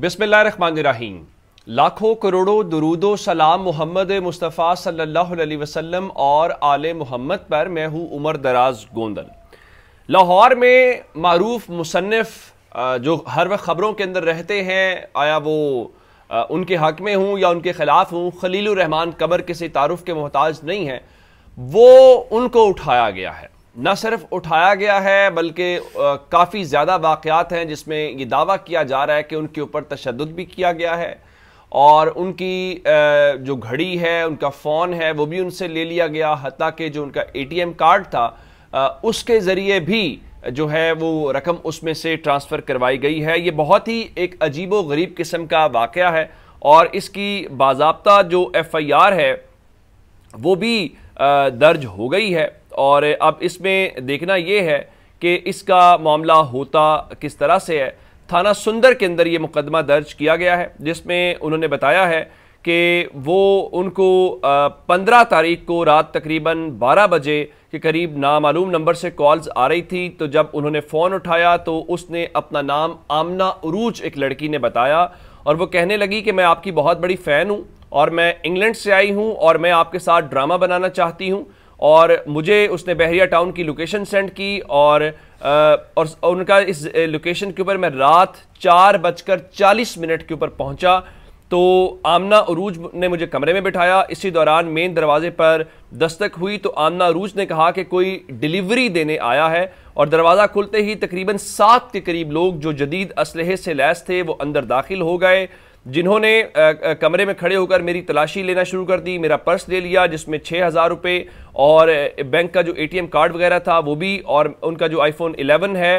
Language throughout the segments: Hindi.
बिसमीम लाखों करोड़ों दरूदो सलाम मोहम्मद मुस्तफ़ा सल्लल्लाहु अलैहि वसल्लम और आल मोहम्मद पर मैं हूँ उमर दराज गोंदल लाहौर में मरूफ मुसनफ़ जो हर वक्त ख़बरों के अंदर रहते हैं आया वो उनके हक में हूँ या उनके ख़िलाफ़ हूँ खलील रहमान कबर किसी तारुफ के मोहताज नहीं है वो उनको उठाया गया है न सिर्फ उठाया गया है बल्कि काफ़ी ज़्यादा वाक़ात हैं जिसमें ये दावा किया जा रहा है कि उनके ऊपर तशद भी किया गया है और उनकी जो घड़ी है उनका फ़ोन है वो भी उनसे ले लिया गया हती कि जो उनका एटीएम कार्ड था उसके ज़रिए भी जो है वो रकम उसमें से ट्रांसफ़र करवाई गई है ये बहुत ही एक अजीब व गरीब किस्म का वाक़ है और इसकी बाबा जो एफ़ आई आर है वो भी दर्ज हो गई है और अब इसमें देखना ये है कि इसका मामला होता किस तरह से है थाना सुंदर के अंदर ये मुकदमा दर्ज किया गया है जिसमें उन्होंने बताया है कि वो उनको पंद्रह तारीख को रात तकरीबन बारह बजे के करीब नामालूम नंबर से कॉल्स आ रही थी तो जब उन्होंने फ़ोन उठाया तो उसने अपना नाम आमना उरूज एक लड़की ने बताया और वो कहने लगी कि मैं आपकी बहुत बड़ी फ़ैन हूँ और मैं इंग्लैंड से आई हूँ और मैं आपके साथ ड्रामा बनाना चाहती हूँ और मुझे उसने बहरिया टाउन की लोकेशन सेंड की और और उनका इस लोकेशन के ऊपर मैं रात चार बजकर चालीस मिनट के ऊपर पहुंचा तो आमना अरूज ने मुझे कमरे में बिठाया इसी दौरान मेन दरवाजे पर दस्तक हुई तो आमना अरूज ने कहा कि कोई डिलीवरी देने आया है और दरवाज़ा खुलते ही तकरीबन सात के करीब लोग जो जदीद इसलहे से लैस थे वो अंदर दाखिल हो गए जिन्होंने कमरे में खड़े होकर मेरी तलाशी लेना शुरू कर दी मेरा पर्स ले लिया जिसमें छः हज़ार रुपये और बैंक का जो एटीएम कार्ड वगैरह था वो भी और उनका जो आईफोन 11 है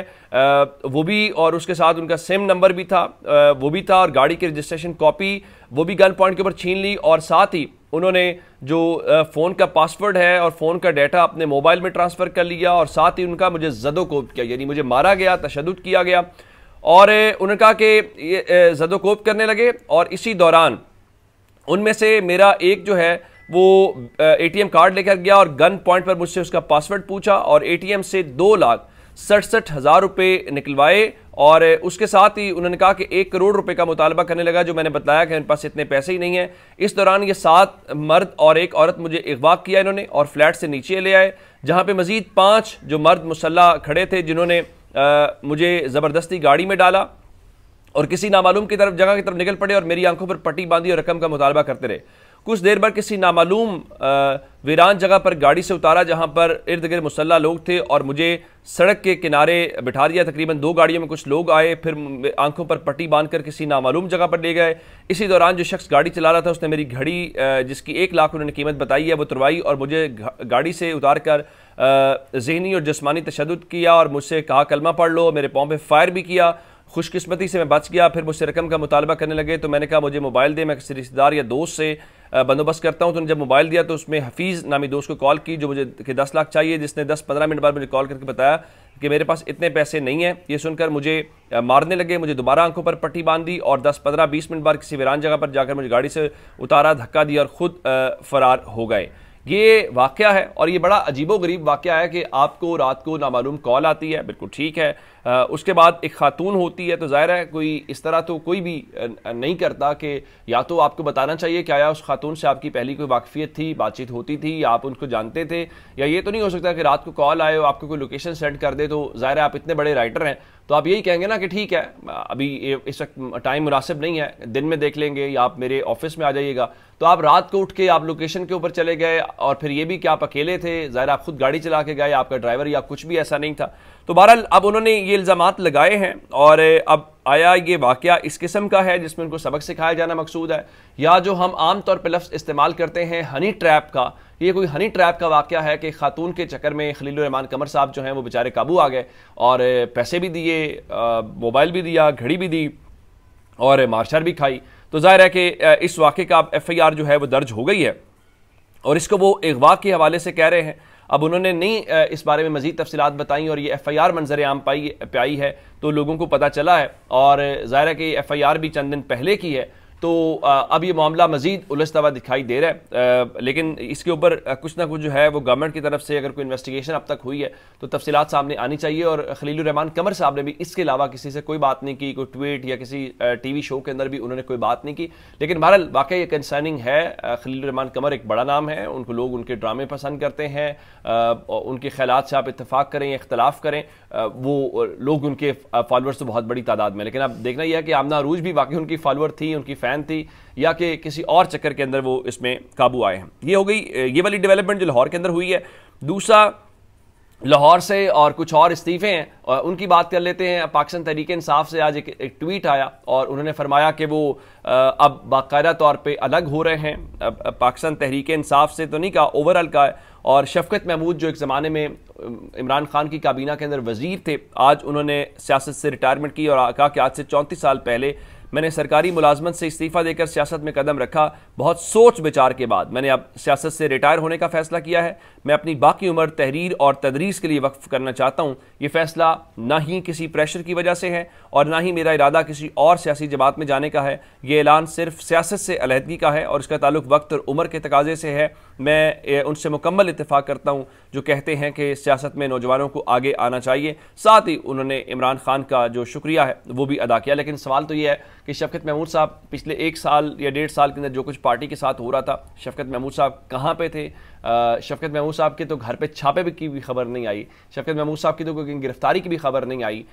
वो भी और उसके साथ उनका सिम नंबर भी था वो भी था और गाड़ी की रजिस्ट्रेशन कॉपी वो भी गन पॉइंट के ऊपर छीन ली और साथ ही उन्होंने जो फ़ोन का पासवर्ड है और फ़ोन का डाटा अपने मोबाइल में ट्रांसफ़र कर लिया और साथ ही उनका मुझे जदो कोप किया यानी मुझे मारा गया तशद किया गया और उन्होंने कहा कि ये जदोकोप करने लगे और इसी दौरान उनमें से मेरा एक जो है वो एटीएम कार्ड लेकर गया और गन पॉइंट पर मुझसे उसका पासवर्ड पूछा और एटीएम से दो लाख सड़सठ हज़ार रुपये निकलवाए और उसके साथ ही उन्होंने कहा कि एक करोड़ रुपए का मुतालबा करने लगा जो मैंने बताया कि उनके पास इतने पैसे ही नहीं है इस दौरान ये सात मर्द और एक औरत मुझे अगवा किया इन्होंने और फ्लैट से नीचे ले आए जहाँ पे मज़ीद पाँच जो मर्द मुसल्ला खड़े थे जिन्होंने आ, मुझे ज़बरदस्ती गाड़ी में डाला और किसी नामालूम की तरफ जगह की तरफ निकल पड़े और मेरी आंखों पर पट्टी बांधी और रकम का मुतालबा करते रहे कुछ देर बाद किसी नामालूम वीरान जगह पर गाड़ी से उतारा जहां पर इर्द गिर्द मुसल्ला लोग थे और मुझे सड़क के किनारे बिठा दिया तकरीबन दो गाड़ियों में कुछ लोग आए फिर आंखों पर पट्टी बांधकर किसी नामालूम जगह पर ले गए इसी दौरान जो शख्स गाड़ी चला रहा था उसने मेरी घड़ी जिसकी एक लाख उन्होंने कीमत बताई है वो तुरवाई और मुझे गाड़ी से उतार कर जहनी और जिसमानी तशद किया और मुझसे कहा कलमा पढ़ लो मेरे पाँव पर फायर भी किया खुशकस्मती से मैं बच गया फिर मुझसे रकम का मुतालबा करने लगे तो मैंने कहा मुझे मोबाइल दे मैं किसी रिश्तेदार या दोस्त से बंदोबस्त करता हूँ तो जब मोबाइल दिया तो उसमें हफीज़ नामी दोस्त को कॉल की जो मुझे कि दस लाख चाहिए जिसने दस पंद्रह मिनट बाद मुझे कॉल करके बताया कि मेरे पास इतने पैसे नहीं हैं ये सुनकर मुझे मारने लगे मुझे दोबारा आंखों पर पट्टी बांध दी और दस पंद्रह बीस मिनट बाद किसी वीरान जगह पर जाकर मुझे गाड़ी से उतारा धक्का दिया और ख़ुद फ़रार हो गए ये वाक़ है और ये बड़ा अजीबो गरीब वाक़ है कि आपको रात को नामालूम कॉल आती है बिल्कुल ठीक है उसके बाद एक खातून होती है तो ज़ाहिर है कोई इस तरह तो कोई भी नहीं करता कि या तो आपको बताना चाहिए कि आया उस खातून से आपकी पहली कोई वाकफियत थी बातचीत होती थी या आप उनको जानते थे या ये तो नहीं हो सकता कि रात को कॉल आए और आपको कोई लोकेशन सेंड कर दे तो ज़ाहिर है आप इतने बड़े राइटर हैं तो आप यही कहेंगे ना कि ठीक है अभी इस वक्त टाइम मुनासिब नहीं है दिन में देख लेंगे या आप मेरे ऑफिस में आ जाइएगा तो आप रात को उठ के आप लोकेशन के ऊपर चले गए और फिर ये भी कि आप अकेले थे ज़ाहिर आप खुद गाड़ी चला के गए आपका ड्राइवर या कुछ भी ऐसा नहीं था तो बहरहाल अब उन्होंने ये ये इल्ज़ाम लगाए हैं और अब आया ये वाक़ इस किस्म का है जिसमें उनको सबक सिखाया जाना मकसूद है या जो हम आम तौर पर लफ्ज़ इस्तेमाल करते हैं हनी ट्रैप का ये कोई हनी ट्रैप का वाक़ है कि ख़ातून के चक्कर में खलीलरहमान कमर साहब जो हैं वो बेचारे काबू आ गए और पैसे भी दिए मोबाइल भी दिया घड़ी भी दी और मार्शर भी खाई तो जाहिर है कि इस वाक़े का एफ आई आर जो है वो दर्ज हो गई है और इसको वो अगवा के हवाले से कह रहे हैं अब उन्होंने नहीं इस बारे में मजीद तफसीत बताई और ये एफ़ आई आर मंजर आम पाई आई है तो लोगों को पता चला है और ज़ाहिर है कि एफ़ आई आर भी चंद दिन पहले की है तो अब ये मामला मजीद उलझता हुआ दिखाई दे रहा है लेकिन इसके ऊपर कुछ ना कुछ जो है वो गवर्नमेंट की तरफ से अगर कोई इन्वेस्टिगेशन अब तक हुई है तो तफसीत सामने आनी चाहिए और रहमान कमर साहब ने भी इसके अलावा किसी से कोई बात नहीं की कोई ट्वीट या किसी टी वी शो के अंदर भी उन्होंने कोई बात नहीं की लेकिन बहरहाल वाकई ये कंसर्निंग है रहमान कमर एक बड़ा नाम है उनको लोग उनके ड्रामे पसंद करते हैं उनके ख्याल से आप इतफाक़ करें या इख्तलाफ करें वो लोग उनके फॉलोअर्स तो बहुत बड़ी तादाद में लेकिन आप देखना यह है कि आमना अरूज भी वाकई उनकी फॉलोअर थी उनकी फ़ैन बैन थी या कि किसी और चक्कर के अंदर वो इसमें काबू आए हैं ये हो गई ये वाली डेवलपमेंट जो लाहौर के अंदर हुई है दूसरा लाहौर से और कुछ और इस्तीफे हैं और उनकी बात कर लेते हैं पाकिस्तान तरीके इंसाफ से आज एक, एक ट्वीट आया और उन्होंने फरमाया कि वो अब बाकायदा तौर पे अलग हो रहे हैं पाकिस्तान तहरीक इंसाफ से तो नहीं कहा ओवरऑल का और शफकत महमूद जो एक ज़माने में इमरान खान की काबीना के अंदर वजीर थे आज उन्होंने सियासत से रिटायरमेंट की और कहा कि आज से चौंतीस साल पहले मैंने सरकारी मुलाजमत से इस्तीफ़ा देकर सियासत में कदम रखा बहुत सोच विचार के बाद मैंने अब सियासत से रिटायर होने का फ़ैसला किया है मैं अपनी बाकी उम्र तहरीर और तदरीस के लिए वक्फ करना चाहता हूँ ये फ़ैसला ना ही किसी प्रेशर की वजह से है और ना ही मेरा इरादा किसी और सियासी जमात में जाने का है ये ऐलान सिर्फ सियासत से अलहदगी का है और इसका ताल्लुक वक्त और उम्र के तकाजे से है मैं उनसे मुकम्मल इतफाक़ करता हूँ जो कहते हैं कि सियासत में नौजवानों को आगे आना चाहिए साथ ही उन्होंने इमरान खान का जो शुक्रिया है वो भी अदा किया लेकिन सवाल तो ये है कि शफकत महमूद साहब पिछले एक साल या डेढ़ साल के अंदर जो कुछ पार्टी के साथ हो रहा था शफकत महमूद साहब कहाँ पे थे शफकत महमूद साहब के तो घर पे छापे की भी खबर नहीं आई शफकत महमूद साहब की तो कोई गिरफ्तारी की भी खबर नहीं आई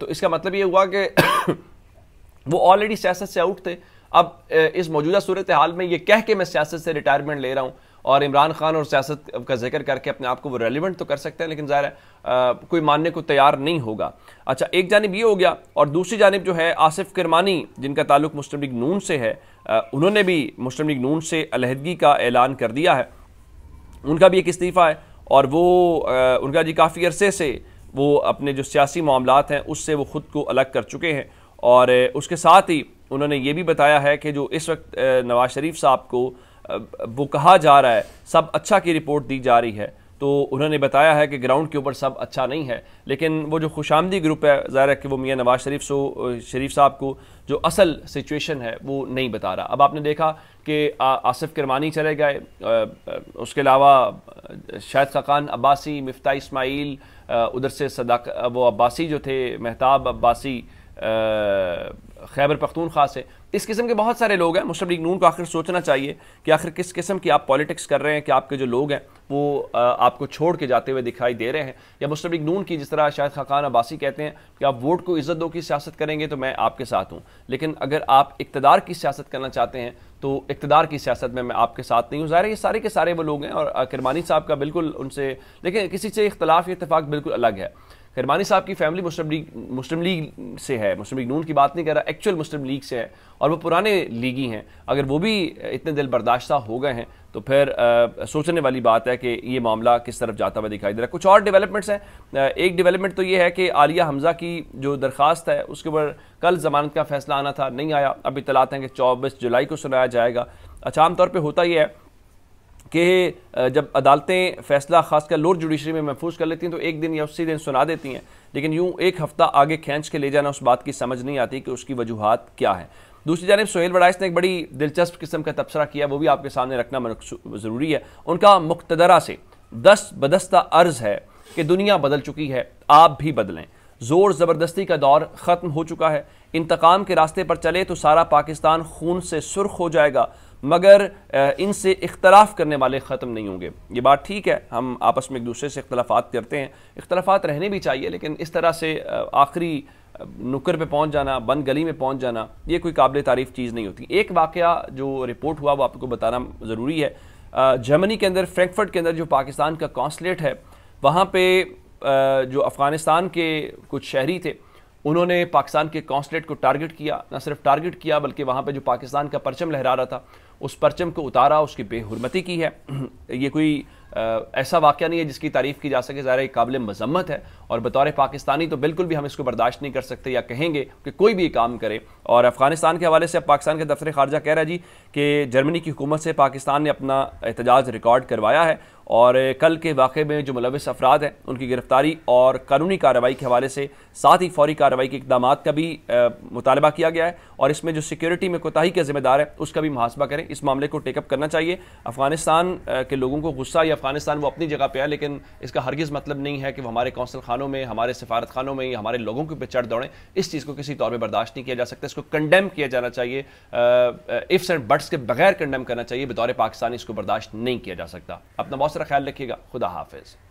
तो इसका मतलब ये हुआ कि वो ऑलरेडी सियासत से आउट थे अब इस मौजूदा सूरत हाल में ये कह के मैं सियासत से रिटायरमेंट ले रहा हूँ और इमरान खान और सियासत का जिक्र करके अपने आप को वो रेलिवेंट तो कर सकते हैं लेकिन ज़ाहिर कोई मानने को तैयार नहीं होगा अच्छा एक जानब ये हो गया और दूसरी जानब जो है आसिफ किरमानी जिनका ताल्लुक मुस्लिम लीग नून से है उन्होंने भी मुस्लिम लीग नून से अलहदगी का ऐलान कर दिया है उनका भी एक इस्तीफ़ा है और वो उनका जी काफ़ी अरसे से वो अपने जो सियासी मामला हैं उससे वो ख़ुद को अलग कर चुके हैं और उसके साथ ही उन्होंने ये भी बताया है कि जो इस वक्त नवाज शरीफ साहब को वो कहा जा रहा है सब अच्छा की रिपोर्ट दी जा रही है तो उन्होंने बताया है कि ग्राउंड के ऊपर सब अच्छा नहीं है लेकिन वो जो खुशामदी ग्रुप है ज़ाहिर है कि वो मियाँ नवाज शरीफ सो शरीफ साहब को जो असल सिचुएशन है वो नहीं बता रहा अब आपने देखा कि आसिफ किरमानी चले गए उसके अलावा शाहिद खकान अब्बासी मफ्ता इसमाइल उधर से सदाक वो अब्बासी जो थे महताब अब्बासी खैबर पख्तून खास है इस किस्म के बहुत सारे लोग हैं मुस्लिम लीग नून को आखिर सोचना चाहिए कि आखिर किस किस्म की आप पॉलिटिक्स कर रहे हैं कि आपके जो लोग हैं वो आपको छोड़ के जाते हुए दिखाई दे रहे हैं या मुस्लिम लीग नून की जिस तरह शायद खाकान अब्बासी कहते हैं कि आप वोट को इज्जत दो की सियासत करेंगे तो मैं आपके साथ हूँ लेकिन अगर आप इकतदार की सियासत करना चाहते हैं तो इकतदार की सियासत में मैं आपके साथ नहीं हूँ ज़ाहिर ये सारे के सारे वो लोग हैं और किरमानी साहब का बिल्कुल उनसे लेकिन किसी से इख्तलाफ इतफाक़ बिल्कुल अलग है हिरमानी साहब की फैमिली मुस्लिम लीग मुस्लिम लीग से है मुस्लिम लीग नून की बात नहीं कर रहा एक्चुअल मुस्लिम लीग से है और वो पुराने लीगी हैं अगर वो भी इतने दिल बर्दाश्त हो गए हैं तो फिर आ, सोचने वाली बात है कि ये मामला किस तरफ जाता हुआ दिखाई दे रहा है कुछ और डेवलपमेंट्स हैं एक डेवलपमेंट तो ये है कि आलिया हमज़ा की जो दरख्वास्त है उसके ऊपर कल जमानत का फैसला आना था नहीं आया अब तलाते हैं कि चौबीस जुलाई को सुनाया जाएगा अच्छा आमतौर पर होता यह है कि जब अदालतें फैसला खासकर लोअर जुडिशरी में महफूज कर लेती हैं तो एक दिन या उसी दिन सुना देती हैं लेकिन यूँ एक हफ़्ता आगे खींच के ले जाना उस बात की समझ नहीं आती कि उसकी वजूहत क्या है दूसरी जानब सोहेल वड़ाइस ने एक बड़ी दिलचस्प किस्म का तबसरा किया वो भी आपके सामने रखना ज़रूरी है उनका मुख्तरा से दस बदस्ता अर्ज़ है कि दुनिया बदल चुकी है आप भी बदलें ज़ोर ज़बरदस्ती का दौर ख़त्म हो चुका है इंतकाम के रास्ते पर चले तो सारा पाकिस्तान खून से सुर्ख हो जाएगा मगर इनसे इख्तलाफ करने वाले ख़त्म नहीं होंगे ये बात ठीक है हम आपस में एक दूसरे से इख्तलाफात करते हैं इख्तलाफात रहने भी चाहिए लेकिन इस तरह से आखिरी नुकर पे पहुंच जाना बंद गली में पहुंच जाना ये कोई काबिल तारीफ चीज़ नहीं होती एक वाक़ जो रिपोर्ट हुआ वो आपको बताना ज़रूरी है जर्मनी के अंदर फ्रैंकफर्ट के अंदर जो पाकिस्तान का कौंसलेट है वहाँ पर जो अफ़गानिस्तान के कुछ शहरी थे उन्होंने पाकिस्तान के कौंसलेट को टारगेट किया न सिर्फ टारगेट किया बल्कि वहाँ पे जो पाकिस्तान का परचम लहरा रहा था उस परचम को उतारा उसकी बेहरमती की है ये कोई ऐसा वाक़ नहीं है जिसकी तारीफ़ की जा सके ज़ाहिर काबिल मजम्मत है और बतौर पाकिस्तानी तो बिल्कुल भी हम इसको बर्दाश्त नहीं कर सकते या कहेंगे कि कोई भी काम करे और अफगानिस्तान के हवाले से अब पाकिस्तान के दफ्तर खारजा कह रहा है जी कि जर्मनी की हुकूमत से पाकिस्तान ने अपना एहतजाज रिकॉर्ड करवाया है और कल के वाक़े में जो मुलविस अफराद हैं उनकी गिरफ्तारी और कानूनी कार्रवाई के हवाले से साथ ही फौरी कार्रवाई के इकदाम का भी मुतालबा किया गया है और इसमें जो सिक्योरिटी में कोताही के जिम्मेदार है उसका भी मुहासबा करें इस मामले को टेकअप करना चाहिए अफगानिस्तान के लोगों को गुस्सा या अफगानिस्तान वो अपनी जगह पे है लेकिन इसका हरगिज़ मतलब नहीं है कि वो हमारे कौंसल खानों में हमारे सफारत खानों में या हमारे लोगों के ऊपर चढ़ दौड़ें इस चीज़ को किसी तौर पर बर्दाश्त नहीं किया जा सकता इसको कंडेम किया जाना चाहिए इफ्स एंड बट्स के बगैर कंडेम करना चाहिए बतौर पाकिस्तानी इसको बर्दाश्त नहीं किया जा सकता अपना बहुत सारा ख्याल रखिएगा खुदा हाफिज़